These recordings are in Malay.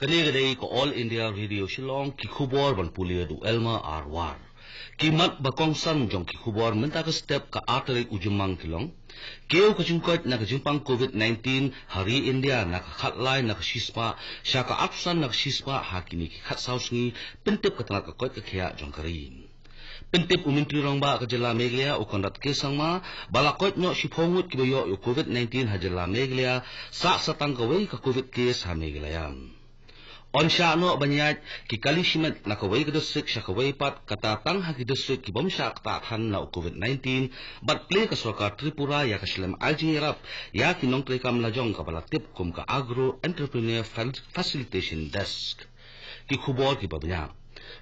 Kini kedai ko All India Radio Shillong kikubor ban pulia du Elma Arwar. Kimat bakongsan jong kikubor mentak step ke atlet ujumang kilong. Keu kecungkat nak jumpang COVID-19 hari India nak khatlai nak shispa syaka absan nak shispa hakini kikat sausngi pentip ke tengah kekoit kekhaya jong kerin. Pentip umintri rongba ke jela meglia ukon rat kesang ma balakot nyok shiphongut kibayok yuk COVID-19 ha jela meglia sak satang kawai ke COVID-19 ha meglia on sha no banyat ki kali shimat na ko wei kedus sik sha ko wei pat kata tang ha kedus sik ki bomsha kata han na covid 19 bat kle ka soka tripura ya ka shlem aji rap ya ki nong kle kam la jong ka bala tip kum ka agro entrepreneur facilitation desk ki khubor ki babnya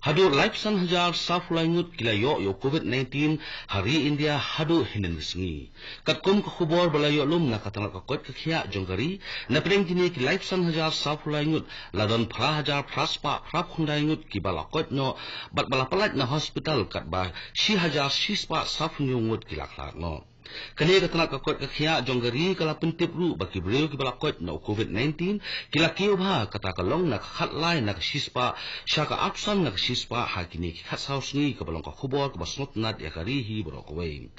Hadu Laip San Hajar Saf Kila Yok Yo COVID-19 Hari India Hadu Hinden sini. Kat Kum Kekubor Bala Yok Lum Nak Katanak Kekuit kau Jonggari Na Pering Kini Ki Laip San Hajar Saf Langut Ladon Pra Hajar Praspa Prap Kundayngut Ki Bala Kuit Nyo Bat Bala Na Hospital Kat bah. Si Hajar Si Spa Saf Kila Kelak no. Kali ke tanah kekot ke khiyak jonggeri kala pentip ru bagi beliau ke belakot na COVID-19, kila kiyo bha kata kalong nak khat lain nak shispa, syaka aksan nak shispa hakini ki khat saus ni ke belong ke khubor ke basnot nat ya karihi berokwe.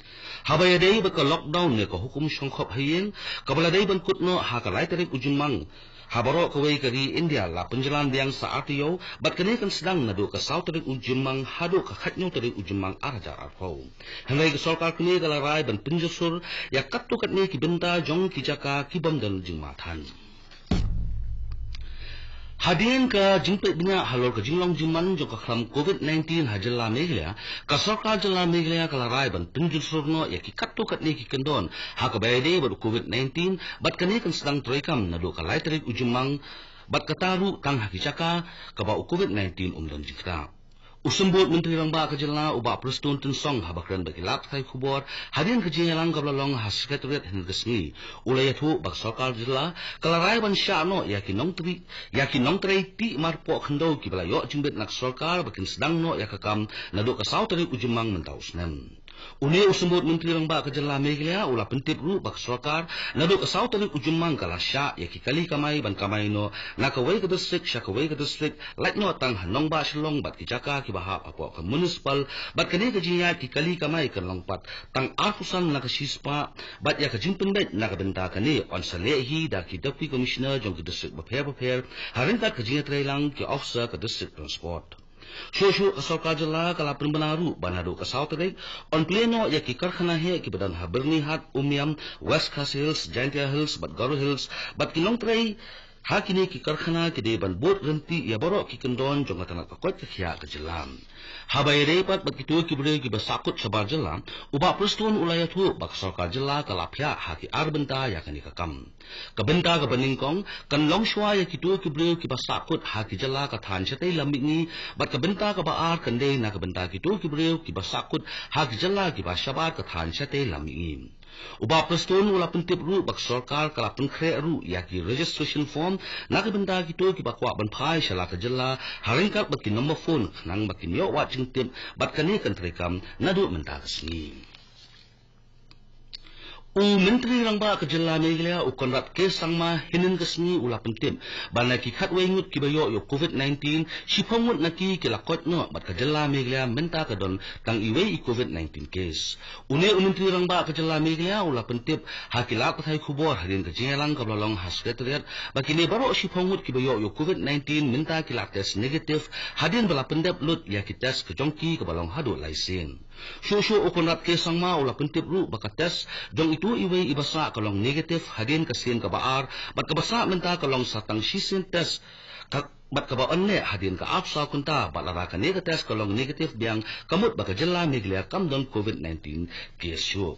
Habaya ya dayi baka lockdown ni ke hukum syongkhob hayin, ke bala dayi bankut no haka lai terik ujumang. Habarok ke kari India lah penjalan diang saat iyo, bat kene kan sedang nadu ke saw terik ujumang hadu ke khatnyo terik ujumang arah jarak hau. Hengai ke solkar kene rai ban penjalan jusur ya katto katne ki kibenta jong ki kibam ki bamdal Hadian than hadien ka jingpe bina halor ka jinglong jingman jo ka covid 19 hajalla meglya ka sarkar jalla meglya kala rai ban tin jusur no ya ki katto katne ki kendon ha ka bayde bar covid 19 bat kane kan sedang troikam na do ka laitrik ujumang bat kataru tang hakicaka kaba covid 19 umdan jingka Usambut Menteri Rangba Kajilna Uba Prestun Tun Song Haba Keren Bagi Lap Kai Kubor Hadian Kajin Yalang Kabla Long Hasikai Turiat Hendri Kesengi Ulai Yatu Bak Sokal Jilla Kalarai Ban Syakno Yaki Nong Tri Yaki Nong Tri Ti Marpo Kendo Kibala Yok Jumbit Nak Sokal Bakin Sedang No Yaka Naduk Kasau Tari Ujimang Mentau Senem Uni usumut menteri rengba ke jenla megilea ula pentip ru bak sokar nadu ke sau tanik ujung mang kala lah sya ya ki kali kamai ban kamai no na ke wei ke distrik sya ke wei ke distrik lait no tang hanong ba selong bat ki jaka ki bahap apo ke municipal bat ke ni ke jinya ki kali kamai ke longpat tang arfusan na ke sispa bat ya ke jing pendek na ke benta ke ni on selehi da ki deputy commissioner jong ke distrik bapher bapher harinta ke jinya trailang ki officer ke distrik transport. Sosio asal kajela kalau perbenaru, banadu ke sautrik on pleno ya ki karkhana he ki badan ha berlihat umiam West Castle Hills, Giant Hills, Bat Garo Hills, Bat Kilong Trail, Hakini ki karkhana ki dey ban bot ganti ya baro ki kendon jonga tanak ka kwet kya ka jelan. Habay dey pat bat kitu ki bude ki basakut sabar jelan, uba prustun ulaya tu bak sarka jela ka lapya ar arbenta ya kani ka kam. Ka benta ka beningkong, kan long shwa ya kitu ki bude ki basakut haki jela ka tan syatay lambik ni, bat ka benta ka baar kende na ka benta kitu ki bude ki basakut haki jela ki basyabar ka tan syatay lambik ni. Uba prestun ulah pentip ru bak sorkar kala pengkhre ru yaki registration form nak benda gitu ki bak wak banpai syala kejela haringkat baki nombor phone nang baki nyok wak jengtip bat kani kan terikam nadu menta resmi. U Menteri Rangba Kejelah Negeri U Konrad K. Sangma Hinen Kesni Ula Pentim Bana Kikat Wengut Kibayok Yo COVID-19 si Sipangut Naki Kilakot No Mat Kejelah Negeri Menta Kedon Tang Iwe I COVID-19 Kes Une U Menteri Rangba Kejelah Negeri Ula Pentim Hakilak Ketai Kubor Harian Kejelang Kabalong Haskret Riyad Bakini Baru Sipangut Kibayok Yo COVID-19 Menta Kilak Tes Negatif Harian Bala Pendep Lut Yaki Tes Kejongki Kabalong Hadut Laisin Syo-syo U Konrad K. Sangma Ula Pentim Ru Bakat Tes Jong tu iwei ibasa kalong negatif hagen kasien ka baar bat ka basa menta kalong satang sisen tes ka bat ka baonne hadin ka apsa kunta bat lara ka negatif kalong negatif biang kamut baka jela miglia kamdon covid-19 kesyo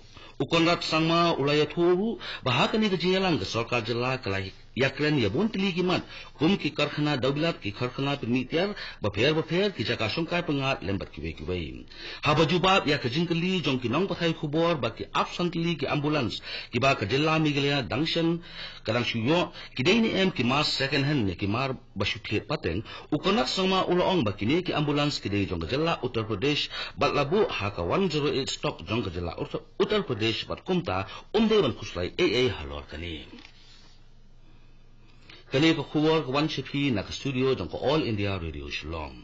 ukon rat sangma ulaya thuru bahakani ka jela ka sorkar jela kalahik यक्रेन यबोन तली की मत कुम की करखना दबलाब की खरखना पे मीतियार बफेर बफेर की जकाशों का पंगार लंबर की वेकी वही हाँ बजुबाब या कजिंग कली जों की नंग पथाई खुबोर बाकी आप संतली की एम्बुलेंस की बाक जिला मिगलिया दंशन करंशुयो की देने एम की मास सेकंड हैंड ने की मार बशुठीर पतें उकनक समा उलोंग बाकी ने की एम्बुलेंस की देने जों का जिला उत्तर प्रदेश बलबु हाका वन जरो स्टॉक जों का जिला उत्तर प्रदेश पर कुमता उन्देवन खुशलाई ए ए हलोर कनी Kali ko kuwar ko wan shipi na ka studio jang ko All India Radio Shillong.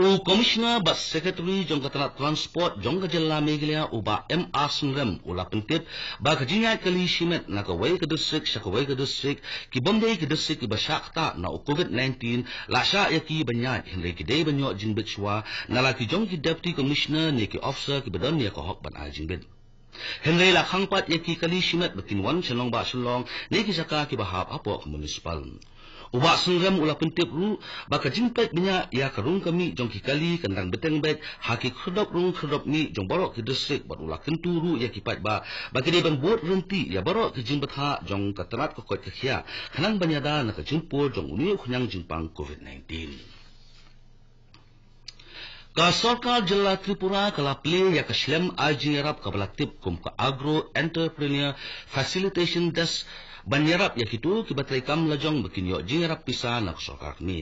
U komisna ba secretary jang ka tanat transport jang ka jalla megilya u ba M. Asunrem u lapintip ba ka jinga kali shimet na ka wai ka district sa ka wai ka district ki bomde ka district ki ba shakta na u COVID-19 la sha ya ki banyak hindi ki day banyo jingbit shwa na la ki jang ki deputy commissioner ni ki officer ki badan ya ka hok ban a jingbit. Hendai lah khangpat yang kikali simet bertinwan senong ba senong, ni kisaka kibahap apa municipal. Uba sengrem ula pentip ru ba kajingpet minya ya kerung kami jong kikali kendang beteng bet haki kredok rung kredok ni jong barok ke desrik bat ula kentu ya kipat ba ba kini ban buat renti ya barok ke jimbet ha jong katerat kekot kekhia kenang dah nak kajingpul jong unuyuk kenyang jimpang COVID-19. Ka sarkar jilla Tripura kala play ya kashlem ajin kabla tip kum ka agro entrepreneur facilitation das banyarap yakitu kibatrekam lajong bikin yo jingarab pisa nak sarkar ni.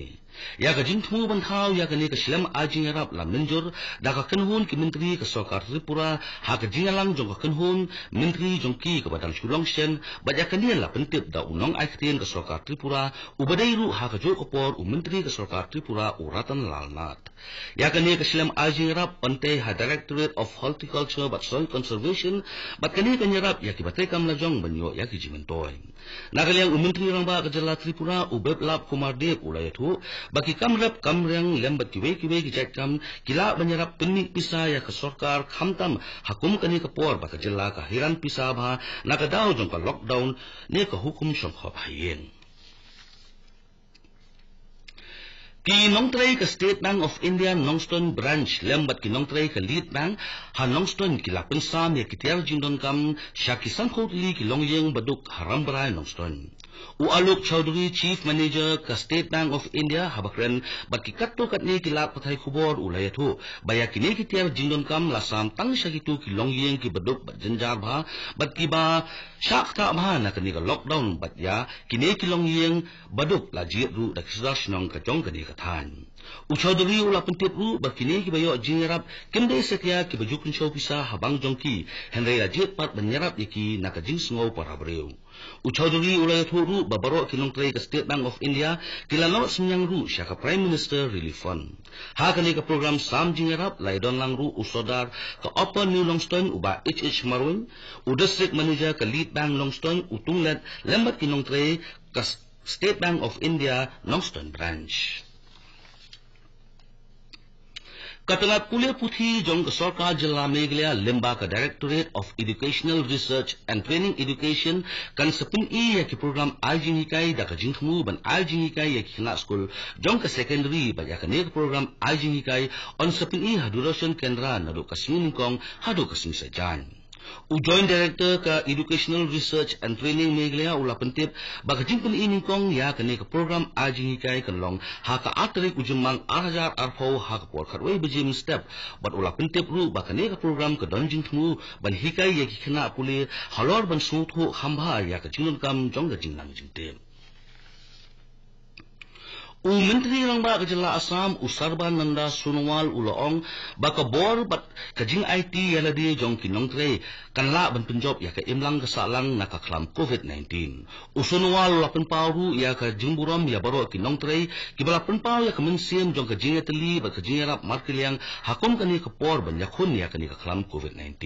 Ya ke jintu bantau ya ke ni ke silam ajing Arab la menjur da ke kenhun ke menteri ke sokar Tripura ha ke jingalang jong ke kenhun menteri jong ki ke badan sulong sian bat ke ni la pentip da unong aiktin ke sokar Tripura u badairu ha ke jol kopor u menteri ke sokar Tripura u ratan lalnat. Ya ke ni ke silam ajing Arab pente ha Directorate of Horticulture bat Soil Conservation bat ke ni ke nyerap ya ke batai kam la jong banyo ya ke jimentoy. Nakal yang u menteri rambak ke jala Tripura u beblap kumardip ulayat hu bagi kam rap kam yang lembat ki wei ki wei ki jat kam, kila banyarap penik pisa ya ke sorkar kam tam, hakum kani ke por baka jela ke hiran pisa bha, na ke dao jong ke lockdown, ni ke hukum shong khob hayen. Ki nong trai ke State Bank of India Nongstone Branch lembat ki nong trai ke Lead Bank ha Nongstone ki lapen sam ya ki tiar jindong kam, sya ki sangkut li ki long yeng baduk haram berai Nongstone. U Alok Chowdhury Chief Manager ke State Bank of India habakren bagi kato kat ni kilap petai kubur ulaya tu. Bayak kini kita jindon kam lasam tang syakitu ki long yeng ki beduk bat jenjar bha bat ki ba syak tak bha nak ni ke lockdown bat ya kini ki long yeng beduk la jirat ru da kisra senong ke jong kini ke tan. U Chowdhury ula pentit ru bat kini ki bayok jinerap kende setia ki bajukun syau pisah habang jong ki hendaya jirat pat menyerap yaki nak jing sengau para beriung. Uchaudhuri Ulayathuru Babaro Kilongkrai ke State Bank of India kila lawat semyang ru syaka Prime Minister Relief Fund. Ha kali program Sam Jingerap Laidon Lang Ru Usodar ke Upper New Longstone Uba H.H. Marwin U District Manager ke Lead Bank Longstone Utung Lembat Kilongkrai ke State Bank of India Longstone Branch. কাতলা কুলেপুথি জং সরকার জেলা মেঘলিয়া লিম্বাকা directorate of educational research and training education কনসপিন ই একটি program আয়োজন ইকাই দেখা জিনথমু বান আয়োজন ইকাই একটি খেলা স্কুল জং সেকেন্ডারি বা একটা নেক প্রোগ্রাম আয়োজন ইকাই অনসপিন ই হাডুরশন কেন্দ্রা নারু কাশ্মীর কং হাডু কাশ্মীর সে জান Ujoin Director ke Educational Research and Training Meglia Ula Pentip Baga jimpen ini kong ya kene ke program Ajing Hikai Kenlong Haka atri ujimang Arhajar Arfau Haka puar karwai bejim step Bat ula pentip ru baka ke program ke donjing temu Ban hikai ya kikena pulih Halor ban sungut hu hamba ya ke jingun kam jong ke jingnang jingtip U menteri lang ba kajila asam usarba nanda sunwal uloong baka bor bat kajing IT yala di jong kinong tre kan la ban penjob ya ka imlang kasalang nakaklam COVID-19. U sunwal ula penpawru ya ka jimburam ya baro kinong tre kibala penpaw ya kemensiam jong kajing etali bat kajing arab markil yang hakom kani kapor ban yakun ya kani kaklam COVID-19.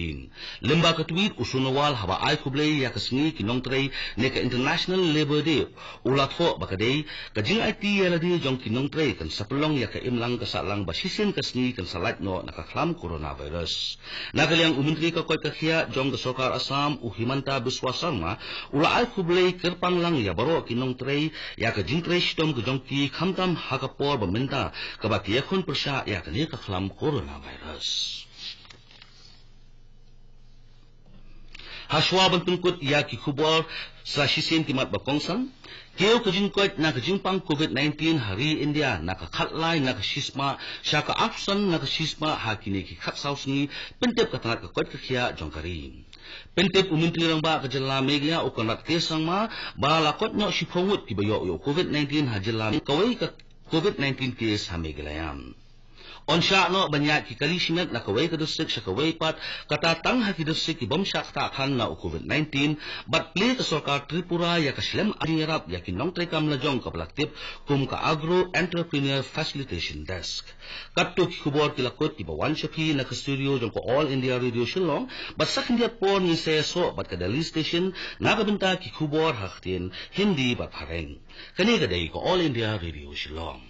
Lemba katuit u sunwal hawa ay kuble ya kasingi kinong tre neka International Labor Day ulatfo baka day kajing IT yala di di jong kinong tre kan sapulong ya ka imlang ka sa lang basisin ka sni kan sa light no nakaklam coronavirus. Nagaliang umintri ka koy kakhiya jong ka sokar asam uhimanta biswa sarma ula ay kublay kirpang lang ya baro kinong tre ya ka jing tre ka jong ki khamtam hakapor ba minta kabakiyakon persya ya ka ni kaklam coronavirus. hashwa ban tungkut ya ki khubar sa shisin timat ba kongsan keo kujin koit na kujin pang covid 19 hari india na ka khatlai na ka shisma sha afsan na ka shisma ha ki ki khat sausni pentip ka tanat ka koit ka khia jongkari pentep umintri rang ba ka jalla megya o ka nat kesang ma ba kot nyok shi ki ba yo covid 19 ha jalla kawai ka covid 19 kes ha megla yam on shot no banya ki kalishimet na kawai kadu sik sa kawai pat kata tang ha kidu sik ibom shakta khan na covid 19 but please ka soka tripura ya ka shilem adirap ya ki nong trekam na jong ka palaktip kum ka agro entrepreneur facilitation desk katto ki kubor ki lakot ki bawan shafi na ka studio jong ko all india radio shilong but sa kindiya po ni say so but kada list station na ka binta ki kubor haktin hindi ba pareng kanika day ko all india radio shilong